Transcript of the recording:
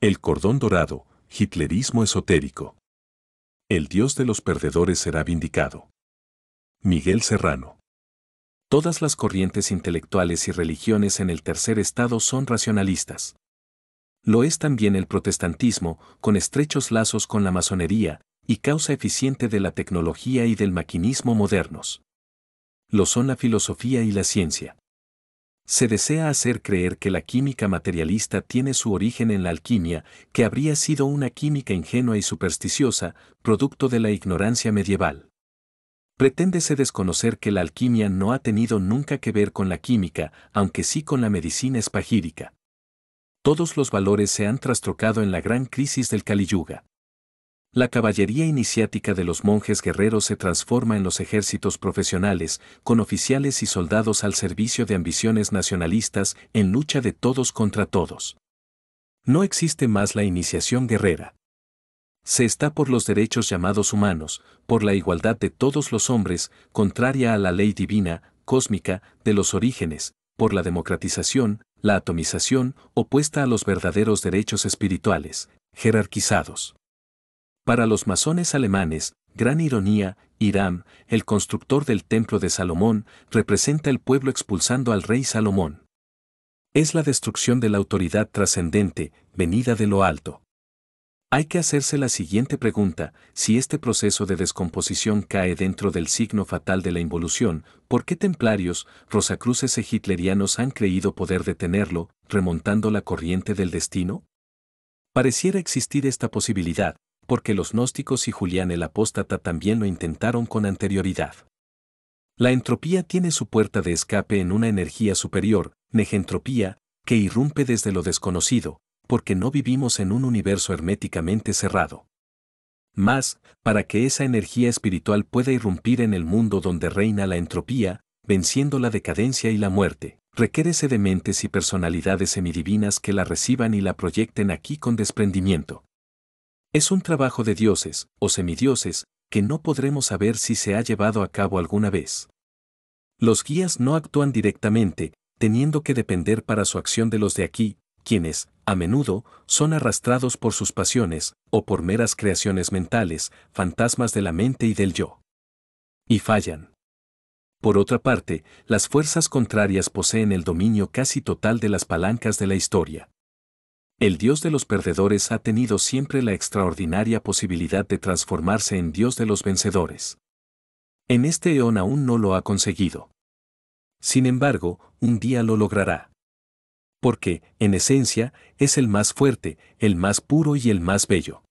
El cordón dorado, hitlerismo esotérico. El dios de los perdedores será vindicado. Miguel Serrano. Todas las corrientes intelectuales y religiones en el tercer estado son racionalistas. Lo es también el protestantismo, con estrechos lazos con la masonería, y causa eficiente de la tecnología y del maquinismo modernos. Lo son la filosofía y la ciencia se desea hacer creer que la química materialista tiene su origen en la alquimia, que habría sido una química ingenua y supersticiosa, producto de la ignorancia medieval. Preténdese desconocer que la alquimia no ha tenido nunca que ver con la química, aunque sí con la medicina espagírica. Todos los valores se han trastrocado en la gran crisis del Caliyuga. La caballería iniciática de los monjes guerreros se transforma en los ejércitos profesionales, con oficiales y soldados al servicio de ambiciones nacionalistas en lucha de todos contra todos. No existe más la iniciación guerrera. Se está por los derechos llamados humanos, por la igualdad de todos los hombres, contraria a la ley divina, cósmica, de los orígenes, por la democratización, la atomización, opuesta a los verdaderos derechos espirituales, jerarquizados. Para los masones alemanes, gran ironía, Irán, el constructor del templo de Salomón, representa el pueblo expulsando al rey Salomón. Es la destrucción de la autoridad trascendente, venida de lo alto. Hay que hacerse la siguiente pregunta, si este proceso de descomposición cae dentro del signo fatal de la involución, ¿por qué templarios, rosacruces e hitlerianos han creído poder detenerlo, remontando la corriente del destino? Pareciera existir esta posibilidad, porque los gnósticos y Julián el Apóstata también lo intentaron con anterioridad. La entropía tiene su puerta de escape en una energía superior, negentropía, que irrumpe desde lo desconocido, porque no vivimos en un universo herméticamente cerrado. Más, para que esa energía espiritual pueda irrumpir en el mundo donde reina la entropía, venciendo la decadencia y la muerte, requérese de mentes y personalidades semidivinas que la reciban y la proyecten aquí con desprendimiento. Es un trabajo de dioses o semidioses que no podremos saber si se ha llevado a cabo alguna vez. Los guías no actúan directamente, teniendo que depender para su acción de los de aquí, quienes, a menudo, son arrastrados por sus pasiones o por meras creaciones mentales, fantasmas de la mente y del yo. Y fallan. Por otra parte, las fuerzas contrarias poseen el dominio casi total de las palancas de la historia. El Dios de los perdedores ha tenido siempre la extraordinaria posibilidad de transformarse en Dios de los vencedores. En este eón aún no lo ha conseguido. Sin embargo, un día lo logrará. Porque, en esencia, es el más fuerte, el más puro y el más bello.